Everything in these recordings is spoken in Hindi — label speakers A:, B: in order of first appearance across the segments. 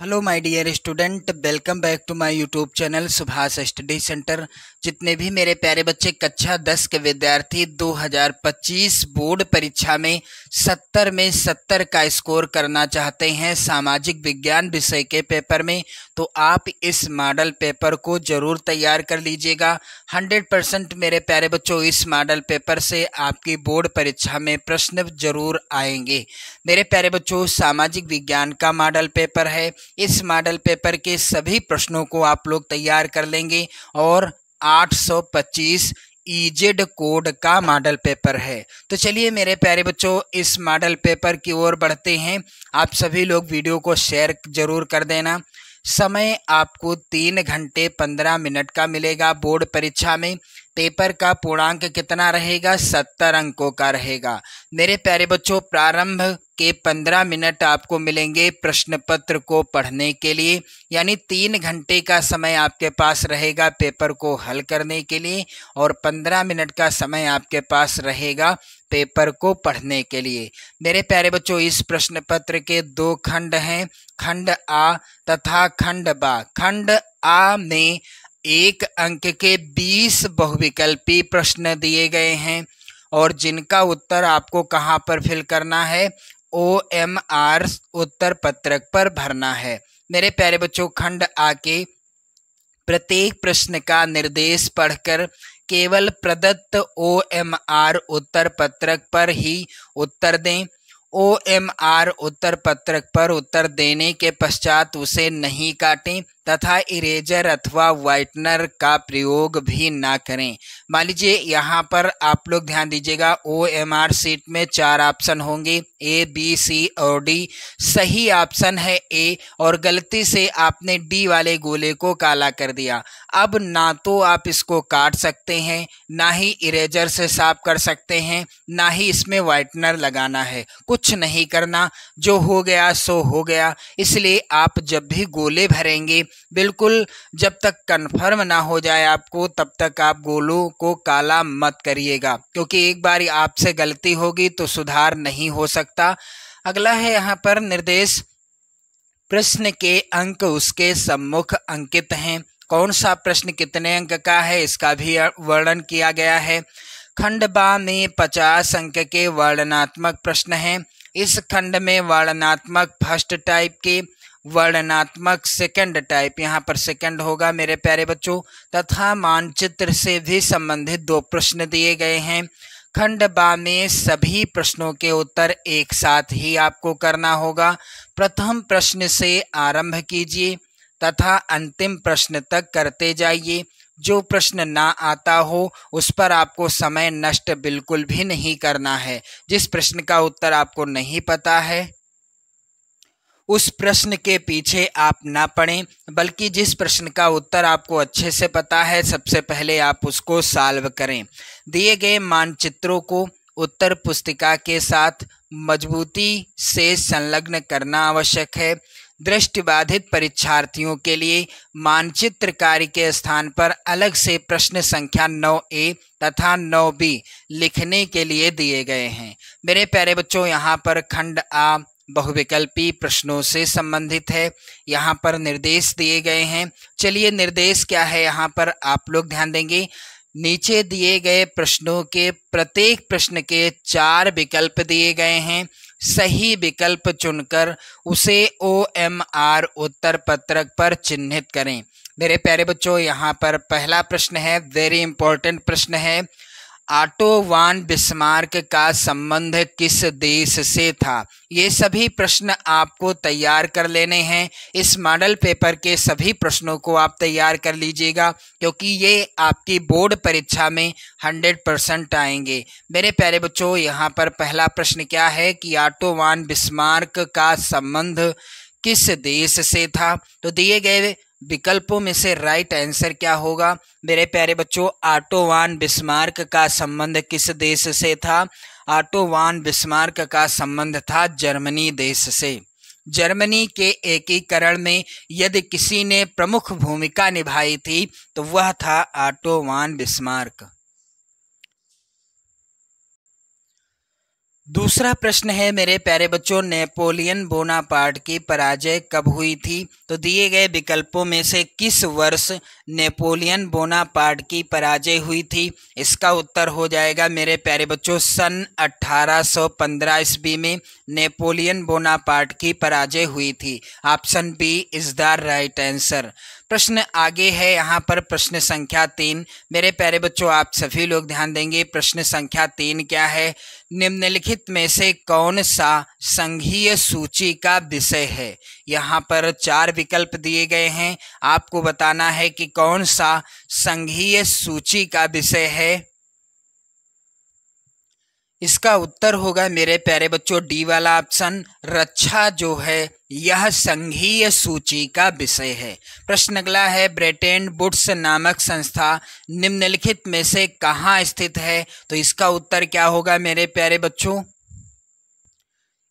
A: hello my dear student welcome back to my YouTube channel Subhash study centre जितने भी मेरे प्यारे बच्चे कक्षा दस के विद्यार्थी 2025 बोर्ड परीक्षा में 70 में 70 का स्कोर करना चाहते हैं सामाजिक विज्ञान विषय के पेपर में तो आप इस मॉडल पेपर को ज़रूर तैयार कर लीजिएगा 100 परसेंट मेरे प्यारे बच्चों इस मॉडल पेपर से आपकी बोर्ड परीक्षा में प्रश्न जरूर आएंगे मेरे प्यारे बच्चों सामाजिक विज्ञान का मॉडल पेपर है इस मॉडल पेपर के सभी प्रश्नों को आप लोग तैयार कर लेंगे और 825 ईजेड कोड का मॉडल पेपर है तो चलिए मेरे प्यारे बच्चों इस मॉडल पेपर की ओर बढ़ते हैं आप सभी लोग वीडियो को शेयर जरूर कर देना समय आपको तीन घंटे पंद्रह मिनट का मिलेगा बोर्ड परीक्षा में पेपर का पूर्णांक कितना रहेगा सत्तर अंकों का रहेगा मेरे प्यारे बच्चों प्रारंभ के पंद्रह मिनट आपको मिलेंगे प्रश्न पत्र को पढ़ने के लिए यानी तीन घंटे का समय आपके पास रहेगा पेपर को हल करने के लिए और पंद्रह मिनट का समय आपके पास रहेगा पेपर को पढ़ने के लिए मेरे प्यारे बच्चों इस प्रश्न पत्र के दो खंड हैं खंड आ तथा खंड बा खंड आ में एक अंक के बीस बहुविकल्पी प्रश्न दिए गए हैं और जिनका उत्तर आपको कहाँ पर फिल करना है ओ एम आर उत्तर पत्रक पर भरना है मेरे प्यारे बच्चों खंड आके प्रत्येक प्रश्न का निर्देश पढ़कर केवल प्रदत्त ओ एम आर उत्तर पत्रक पर ही उत्तर दें ओ एम आर उत्तर पत्रक पर उत्तर देने के पश्चात उसे नहीं काटें तथा इरेजर अथवा वाइटनर का प्रयोग भी ना करें मान लीजिए यहाँ पर आप लोग ध्यान दीजिएगा ओ एम आर सीट में चार ऑप्शन होंगे ए बी सी और डी सही ऑप्शन है ए और गलती से आपने डी वाले गोले को काला कर दिया अब ना तो आप इसको काट सकते हैं ना ही इरेजर से साफ कर सकते हैं ना ही इसमें वाइटनर लगाना है कुछ नहीं करना जो हो गया सो हो गया इसलिए आप जब भी गोले भरेंगे बिल्कुल जब तक कन्फर्म ना हो जाए आपको तब तक आप गोलू को काला मत करिएगा क्योंकि एक बार आपसे गलती होगी तो सुधार नहीं हो सकता अगला है यहाँ पर निर्देश प्रश्न के अंक उसके सम्मुख अंकित हैं कौन सा प्रश्न कितने अंक का है इसका भी वर्णन किया गया है खंड बा में पचास अंक के वर्णनात्मक प्रश्न हैं इस खंड में वर्णनात्मक फर्स्ट टाइप के वर्णनात्मक सेकंड टाइप यहाँ पर सेकंड होगा मेरे प्यारे बच्चों तथा मानचित्र से भी संबंधित दो प्रश्न दिए गए हैं खंड बा में सभी प्रश्नों के उत्तर एक साथ ही आपको करना होगा प्रथम प्रश्न से आरंभ कीजिए तथा अंतिम प्रश्न तक करते जाइए जो प्रश्न ना आता हो उस पर आपको समय नष्ट बिल्कुल भी नहीं करना है जिस प्रश्न का उत्तर आपको नहीं पता है उस प्रश्न के पीछे आप ना पढ़ें बल्कि जिस प्रश्न का उत्तर आपको अच्छे से पता है सबसे पहले आप उसको सॉल्व करें दिए गए मानचित्रों को उत्तर पुस्तिका के साथ मजबूती से संलग्न करना आवश्यक है दृष्टिबाधित परीक्षार्थियों के लिए मानचित्र कार्य के स्थान पर अलग से प्रश्न संख्या 9 ए तथा 9 बी लिखने के लिए दिए गए हैं मेरे प्यारे बच्चों यहाँ पर खंड आ बहुविकल्पी प्रश्नों से संबंधित है यहाँ पर निर्देश दिए गए हैं चलिए निर्देश क्या है यहाँ पर आप लोग ध्यान देंगे नीचे दिए गए प्रश्नों के प्रत्येक प्रश्न के चार विकल्प दिए गए हैं सही विकल्प चुनकर उसे ओ एम आर उत्तर पत्रक पर चिन्हित करें मेरे प्यारे बच्चों यहाँ पर पहला प्रश्न है वेरी इंपॉर्टेंट प्रश्न है वान बिस्मार्क का संबंध किस देश से था ये सभी प्रश्न आपको तैयार कर लेने हैं इस मॉडल पेपर के सभी प्रश्नों को आप तैयार कर लीजिएगा क्योंकि ये आपकी बोर्ड परीक्षा में 100 परसेंट आएंगे मेरे प्यारे बच्चों यहाँ पर पहला प्रश्न क्या है कि वान बिस्मार्क का संबंध किस देश से था तो दिए गए विकल्पों में से राइट आंसर क्या होगा मेरे प्यारे बच्चों आटोवान बिस्मार्क का संबंध किस देश से था आटोवान बिस्मार्क का संबंध था जर्मनी देश से जर्मनी के एकीकरण में यदि किसी ने प्रमुख भूमिका निभाई थी तो वह था आटोवान बिस्मार्क दूसरा प्रश्न है मेरे प्यारे बच्चों नेपोलियन बोनापार्ट की पराजय कब हुई थी तो दिए गए विकल्पों में से किस वर्ष नेपोलियन बोनापार्ट की पराजय हुई थी इसका उत्तर हो जाएगा मेरे प्यारे बच्चों सन 1815 सौ ईस्वी में नेपोलियन बोनापार्ट की पराजय हुई थी option B is the right answer प्रश्न आगे है यहाँ पर प्रश्न संख्या तीन मेरे प्यारे बच्चों आप सभी लोग ध्यान देंगे प्रश्न संख्या तीन क्या है निम्नलिखित में से कौन सा संघीय सूची का विषय है यहाँ पर चार विकल्प दिए गए हैं आपको बताना है कि कौन सा संघीय सूची का विषय है इसका उत्तर होगा मेरे प्यारे बच्चों डी वाला ऑप्शन रक्षा जो है यह संघीय सूची का विषय है प्रश्न अगला है ब्रिटेन बुट्स नामक संस्था निम्नलिखित में से कहाँ स्थित है तो इसका उत्तर क्या होगा मेरे प्यारे बच्चों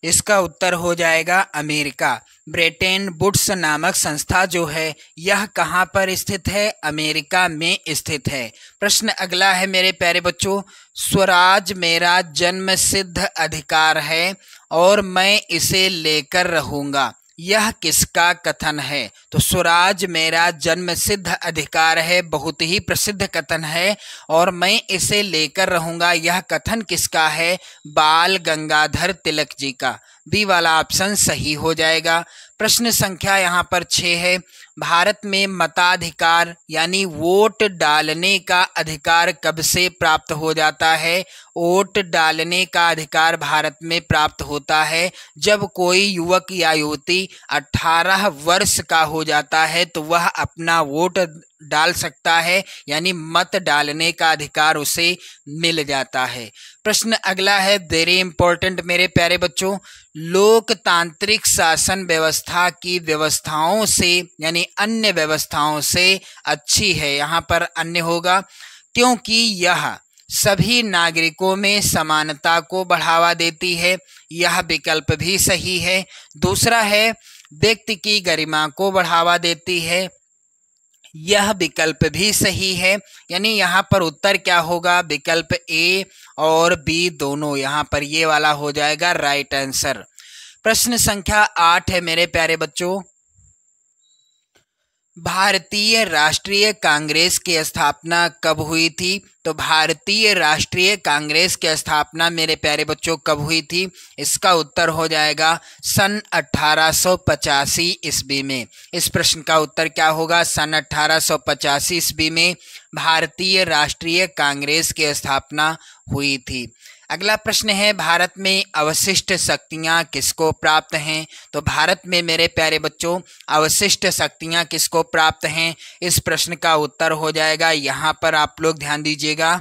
A: इसका उत्तर हो जाएगा अमेरिका ब्रिटेन बुट्स नामक संस्था जो है यह कहाँ पर स्थित है अमेरिका में स्थित है प्रश्न अगला है मेरे प्यारे बच्चों स्वराज मेरा जन्म सिद्ध अधिकार है और मैं इसे लेकर रहूँगा यह किसका कथन है तो स्वराज मेरा जन्म सिद्ध अधिकार है बहुत ही प्रसिद्ध कथन है और मैं इसे लेकर रहूंगा यह कथन किसका है बाल गंगाधर तिलक जी का बी वाला ऑप्शन सही हो जाएगा प्रश्न संख्या यहाँ पर छ है भारत में मताधिकार यानी वोट डालने का अधिकार कब से प्राप्त हो जाता है वोट डालने का अधिकार भारत में प्राप्त होता है जब कोई युवक या युवती 18 वर्ष का हो जाता है तो वह अपना वोट डाल सकता है यानी मत डालने का अधिकार उसे मिल जाता है प्रश्न अगला है वेरी इंपॉर्टेंट मेरे प्यारे बच्चों लोकतांत्रिक शासन व्यवस्था की व्यवस्थाओं से यानी अन्य व्यवस्थाओं से अच्छी है यहाँ पर अन्य होगा क्योंकि यह सभी नागरिकों में समानता को बढ़ावा देती है यह विकल्प भी सही है दूसरा है व्यक्ति की गरिमा को बढ़ावा देती है यह विकल्प भी सही है यानी यहाँ पर उत्तर क्या होगा विकल्प ए और बी दोनों यहाँ पर ये वाला हो जाएगा राइट आंसर प्रश्न संख्या आठ है मेरे प्यारे बच्चों भारतीय राष्ट्रीय कांग्रेस की स्थापना कब हुई थी तो भारतीय राष्ट्रीय कांग्रेस की स्थापना मेरे प्यारे बच्चों कब हुई थी इसका उत्तर हो जाएगा सन 1885 ईस्वी में इस प्रश्न का उत्तर क्या होगा सन 1885 ईस्वी में भारतीय राष्ट्रीय कांग्रेस की स्थापना हुई थी अगला प्रश्न है भारत में अवशिष्ट शक्तियाँ किसको प्राप्त हैं तो भारत में मेरे प्यारे बच्चों अवशिष्ट शक्तियाँ किसको प्राप्त हैं इस प्रश्न का उत्तर हो जाएगा यहाँ पर आप लोग ध्यान दीजिएगा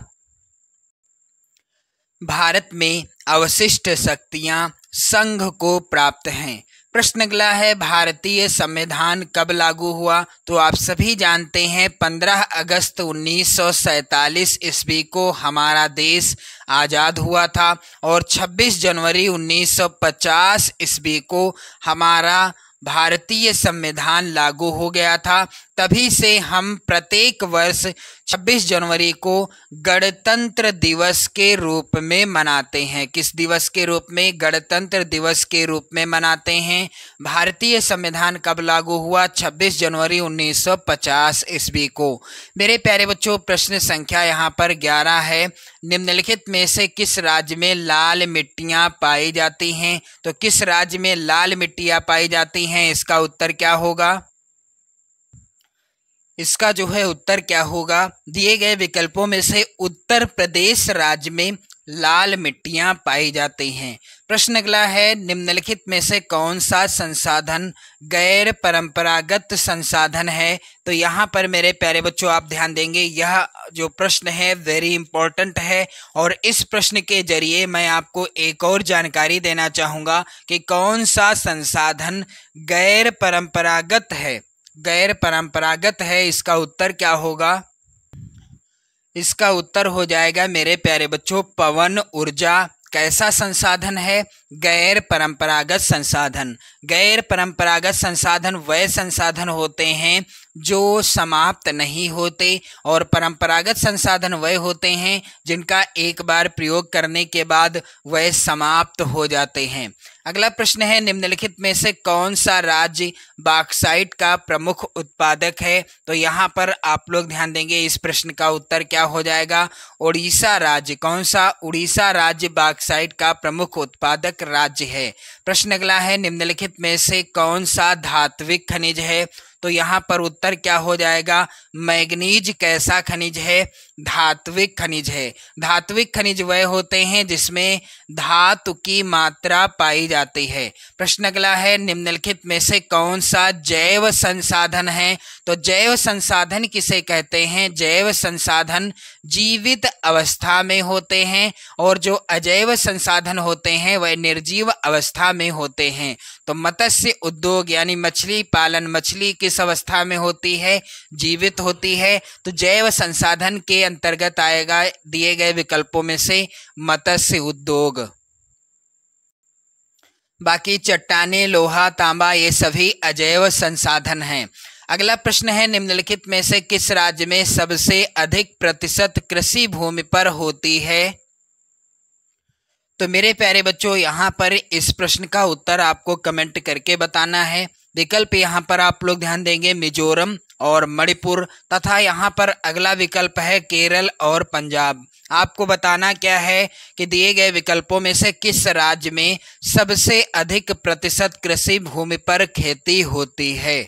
A: भारत में अवशिष्ट शक्तियाँ संघ को प्राप्त हैं प्रश्न अगला है भारतीय संविधान कब लागू हुआ तो आप सभी जानते हैं 15 अगस्त 1947 ईस्वी को हमारा देश आज़ाद हुआ था और 26 जनवरी 1950 ईस्वी को हमारा भारतीय संविधान लागू हो गया था तभी से हम प्रत्येक वर्ष 26 जनवरी को गणतंत्र दिवस के रूप में मनाते हैं किस दिवस के रूप में गणतंत्र दिवस के रूप में मनाते हैं भारतीय संविधान कब लागू हुआ 26 जनवरी 1950 ईस्वी को मेरे प्यारे बच्चों प्रश्न संख्या यहाँ पर 11 है निम्नलिखित में से किस राज्य में लाल मिट्टियाँ पाई जाती हैं तो किस राज्य में लाल मिट्टियाँ पाई जाती हैं इसका उत्तर क्या होगा इसका जो है उत्तर क्या होगा दिए गए विकल्पों में से उत्तर प्रदेश राज्य में लाल मिट्टियां पाई जाती हैं प्रश्न अगला है निम्नलिखित में से कौन सा संसाधन गैर परंपरागत संसाधन है तो यहाँ पर मेरे प्यारे बच्चों आप ध्यान देंगे यह जो प्रश्न है वेरी इंपॉर्टेंट है और इस प्रश्न के जरिए मैं आपको एक और जानकारी देना चाहूँगा कि कौन सा संसाधन गैर परंपरागत है गैर परंपरागत है इसका उत्तर क्या होगा इसका उत्तर हो जाएगा मेरे प्यारे बच्चों पवन ऊर्जा कैसा संसाधन है गैर परंपरागत संसाधन गैर परंपरागत संसाधन वह संसाधन होते हैं जो समाप्त नहीं होते और परंपरागत संसाधन वह होते हैं जिनका एक बार प्रयोग करने के बाद वह समाप्त हो जाते हैं अगला प्रश्न है निम्नलिखित में से कौन सा राज्य बाक्साइट का प्रमुख उत्पादक है तो यहाँ पर आप लोग ध्यान देंगे इस प्रश्न का उत्तर क्या हो जाएगा उड़ीसा राज्य कौन सा उड़ीसा राज्य बाक्साइट का प्रमुख उत्पादक राज्य है प्रश्न अगला है निम्नलिखित में से कौन सा धात्विक खनिज है तो यहाँ पर उत्तर क्या हो जाएगा मैग्नीज कैसा खनिज है धात्विक खनिज है धात्विक खनिज वह होते हैं जिसमें धातु की मात्रा पाई जाती है प्रश्न अगला है निम्नलिखित में से कौन सा जैव संसाधन है तो जैव संसाधन किसे कहते हैं जैव संसाधन जीवित अवस्था में होते हैं और जो अजैव संसाधन होते हैं वह निर्जीव अवस्था में होते हैं तो मत्स्य उद्योग यानी मछली पालन मछली किस अवस्था में होती है जीवित होती है तो जैव संसाधन के अंतर्गत आएगा दिए गए विकल्पों में से मत्स्य उद्योग बाकी चट्टाने लोहा तांबा ये सभी अजैव संसाधन हैं अगला प्रश्न है निम्नलिखित में से किस राज्य में सबसे अधिक प्रतिशत कृषि भूमि पर होती है तो मेरे प्यारे बच्चों यहाँ पर इस प्रश्न का उत्तर आपको कमेंट करके बताना है विकल्प यहाँ पर आप लोग ध्यान देंगे मिजोरम और मणिपुर तथा यहाँ पर अगला विकल्प है केरल और पंजाब आपको बताना क्या है कि दिए गए विकल्पों में से किस राज्य में सबसे अधिक प्रतिशत कृषि भूमि पर खेती होती है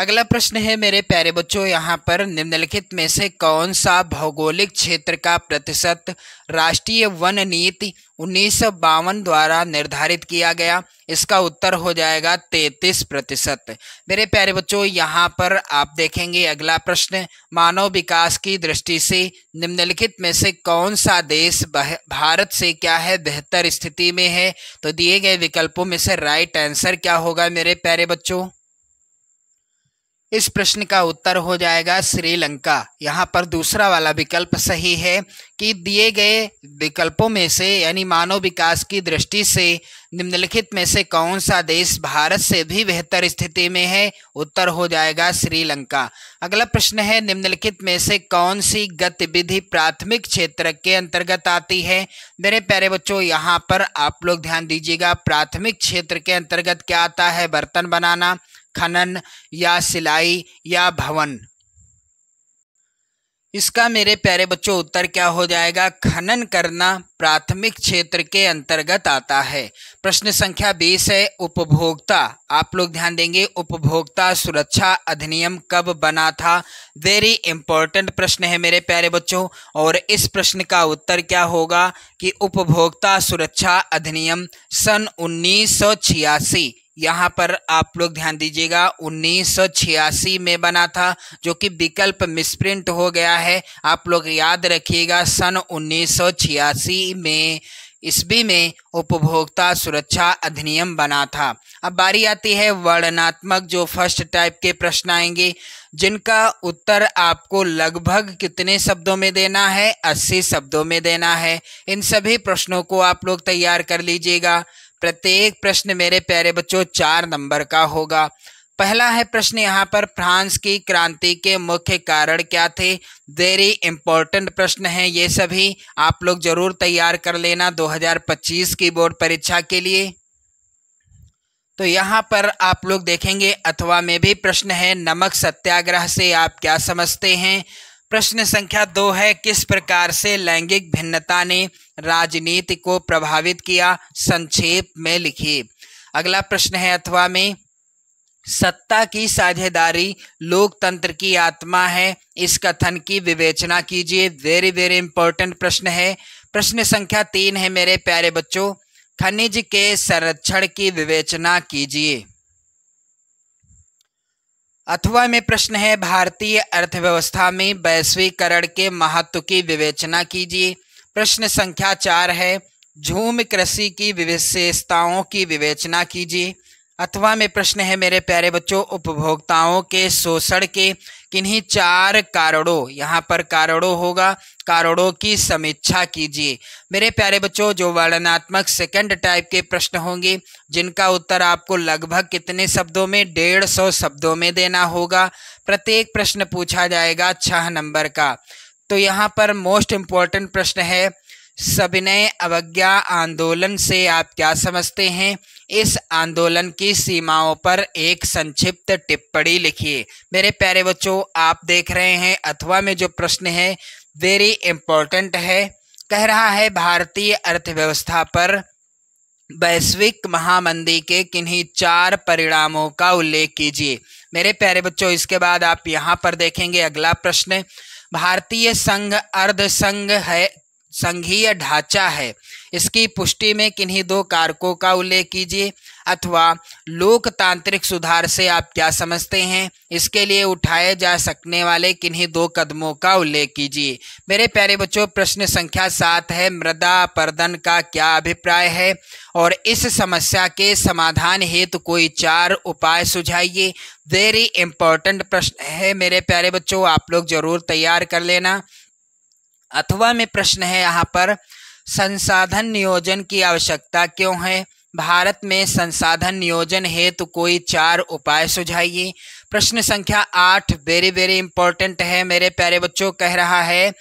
A: अगला प्रश्न है मेरे प्यारे बच्चों यहाँ पर निम्नलिखित में से कौन सा भौगोलिक क्षेत्र का प्रतिशत राष्ट्रीय वन नीति उन्नीस द्वारा निर्धारित किया गया इसका उत्तर हो जाएगा 33 प्रतिशत मेरे प्यारे बच्चों यहाँ पर आप देखेंगे अगला प्रश्न मानव विकास की दृष्टि से निम्नलिखित में से कौन सा देश भारत से क्या है बेहतर स्थिति में है तो दिए गए विकल्पों में से राइट आंसर क्या होगा मेरे प्यारे बच्चों इस प्रश्न का उत्तर हो जाएगा श्रीलंका यहाँ पर दूसरा वाला विकल्प सही है कि दिए गए विकल्पों में से यानी मानव विकास की दृष्टि से निम्नलिखित में से कौन सा देश भारत से भी बेहतर स्थिति में है उत्तर हो जाएगा श्रीलंका अगला प्रश्न है निम्नलिखित में से कौन सी गतिविधि प्राथमिक क्षेत्र के अंतर्गत आती है मेरे प्यारे बच्चों यहाँ पर आप लोग ध्यान दीजिएगा प्राथमिक क्षेत्र के अंतर्गत क्या आता है बर्तन बनाना खनन या सिलाई या भवन इसका मेरे प्यारे बच्चों उत्तर क्या हो जाएगा खनन करना प्राथमिक क्षेत्र के अंतर्गत आता है प्रश्न संख्या बीस है उपभोक्ता आप लोग ध्यान देंगे उपभोक्ता सुरक्षा अधिनियम कब बना था वेरी इंपॉर्टेंट प्रश्न है मेरे प्यारे बच्चों और इस प्रश्न का उत्तर क्या होगा कि उपभोक्ता सुरक्षा अधिनियम सन उन्नीस यहाँ पर आप लोग ध्यान दीजिएगा 1986 में बना था जो कि विकल्प मिसप्रिंट हो गया है आप लोग याद रखिएगा सन 1986 में ईस्वी में उपभोक्ता सुरक्षा अधिनियम बना था अब बारी आती है वर्णनात्मक जो फर्स्ट टाइप के प्रश्न आएंगे जिनका उत्तर आपको लगभग कितने शब्दों में देना है अस्सी शब्दों में देना है इन सभी प्रश्नों को आप लोग तैयार कर लीजिएगा प्रत्येक प्रश्न मेरे प्यारे बच्चों चार नंबर का होगा पहला है प्रश्न यहाँ पर फ्रांस की क्रांति के मुख्य कारण क्या थे वेरी इंपॉर्टेंट प्रश्न है ये सभी आप लोग जरूर तैयार कर लेना 2025 की बोर्ड परीक्षा के लिए तो यहाँ पर आप लोग देखेंगे अथवा में भी प्रश्न है नमक सत्याग्रह से आप क्या समझते हैं प्रश्न संख्या दो है किस प्रकार से लैंगिक भिन्नता ने राजनीति को प्रभावित किया संक्षेप में लिखिए अगला प्रश्न है अथवा में सत्ता की साझेदारी लोकतंत्र की आत्मा है इस कथन की विवेचना कीजिए वेरी वेरी इंपॉर्टेंट प्रश्न है प्रश्न संख्या तीन है मेरे प्यारे बच्चों खनिज के संरक्षण की विवेचना कीजिए अथवा में प्रश्न है भारतीय अर्थव्यवस्था में वैश्वीकरण के महत्व की विवेचना कीजिए प्रश्न संख्या चार है झूम कृषि की विशेषताओं की विवेचना कीजिए अथवा में प्रश्न है मेरे प्यारे बच्चों उपभोक्ताओं के शोषण के किन्हीं चार कारणों यहाँ पर कारणों होगा कारणों की समीक्षा कीजिए मेरे प्यारे बच्चों जो वर्णनात्मक सेकंड टाइप के प्रश्न होंगे जिनका उत्तर आपको लगभग कितने शब्दों में डेढ़ सौ शब्दों में देना होगा प्रत्येक प्रश्न पूछा जाएगा छह नंबर का तो यहाँ पर मोस्ट इम्पॉर्टेंट प्रश्न है सविनय अवज्ञा आंदोलन से आप क्या समझते हैं इस आंदोलन की सीमाओं पर एक संक्षिप्त टिप्पणी लिखिए मेरे प्यारे बच्चों आप देख रहे हैं अथवा में जो प्रश्न है वेरी इम्पोर्टेंट है कह रहा है भारतीय अर्थव्यवस्था पर वैश्विक महामंदी के किन्हीं चार परिणामों का उल्लेख कीजिए मेरे प्यारे बच्चों इसके बाद आप यहाँ पर देखेंगे अगला प्रश्न भारतीय संघ अर्ध संघ है संघीय ढांचा है इसकी पुष्टि में किन्हीं दो कारकों का उल्लेख कीजिए अथवा लोकतांत्रिक सुधार से आप क्या समझते हैं इसके लिए उठाए जा सकने वाले किन्हीं दो कदमों का उल्लेख कीजिए मेरे प्यारे बच्चों प्रश्न संख्या सात है मृदा अपरदन का क्या अभिप्राय है और इस समस्या के समाधान हेतु कोई चार उपाय सुझाइए वेरी इंपॉर्टेंट प्रश्न है मेरे प्यारे बच्चों आप लोग जरूर तैयार कर लेना अथवा में प्रश्न है यहाँ पर संसाधन नियोजन की आवश्यकता क्यों है भारत में संसाधन नियोजन हेतु तो कोई चार उपाय सुझाइए प्रश्न संख्या आठ वेरी वेरी इंपॉर्टेंट है मेरे प्यारे बच्चों कह रहा है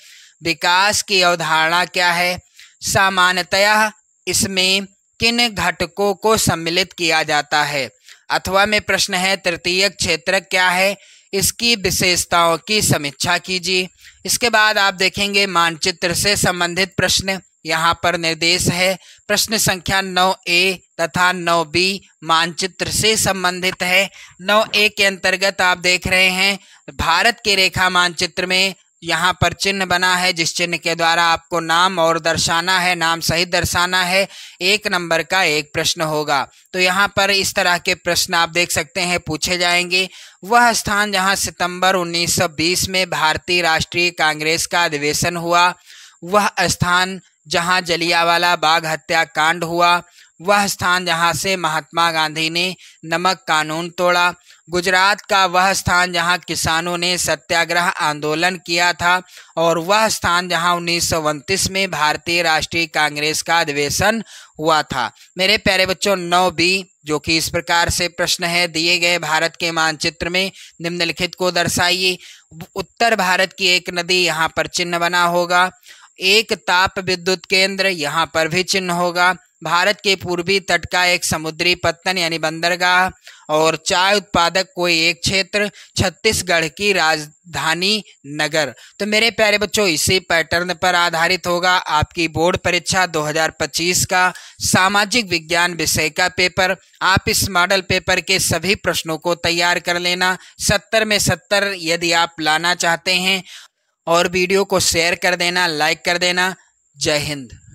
A: विकास की अवधारणा क्या है सामान्यतया इसमें किन घटकों को सम्मिलित किया जाता है अथवा में प्रश्न है तृतीय क्षेत्र क्या है इसकी विशेषताओं की समीक्षा कीजिए इसके बाद आप देखेंगे मानचित्र से संबंधित प्रश्न यहाँ पर निर्देश है प्रश्न संख्या 9 ए तथा 9 बी मानचित्र से संबंधित है 9 ए के अंतर्गत आप देख रहे हैं भारत के रेखा मानचित्र में यहाँ पर चिन्ह बना है जिस चिन्ह के द्वारा आपको नाम और दर्शाना है नाम सही दर्शाना है एक नंबर का एक प्रश्न होगा तो यहाँ पर इस तरह के प्रश्न आप देख सकते हैं पूछे जाएंगे वह स्थान जहाँ सितंबर 1920 में भारतीय राष्ट्रीय कांग्रेस का अधिवेशन हुआ वह स्थान जहाँ जलियावाला बाग हत्याकांड हुआ वह स्थान जहाँ से महात्मा गांधी ने नमक कानून तोड़ा गुजरात का वह स्थान जहां किसानों ने सत्याग्रह आंदोलन किया था और वह स्थान जहां उन्नीस में भारतीय राष्ट्रीय कांग्रेस का अधिवेशन हुआ था मेरे प्यारे बच्चों नौ बी जो कि इस प्रकार से प्रश्न है दिए गए भारत के मानचित्र में निम्नलिखित को दर्शाइए उत्तर भारत की एक नदी यहाँ पर चिन्ह बना होगा एक ताप विद्युत केंद्र यहाँ पर भी चिन्ह होगा भारत के पूर्वी तट का एक समुद्री पत्तन यानी बंदरगाह और चाय उत्पादक कोई एक क्षेत्र छत्तीसगढ़ की राजधानी नगर तो मेरे प्यारे बच्चों इसी पैटर्न पर आधारित होगा आपकी बोर्ड परीक्षा 2025 का सामाजिक विज्ञान विषय का पेपर आप इस मॉडल पेपर के सभी प्रश्नों को तैयार कर लेना सत्तर में सत्तर यदि आप लाना चाहते हैं और वीडियो को शेयर कर देना लाइक कर देना जय हिंद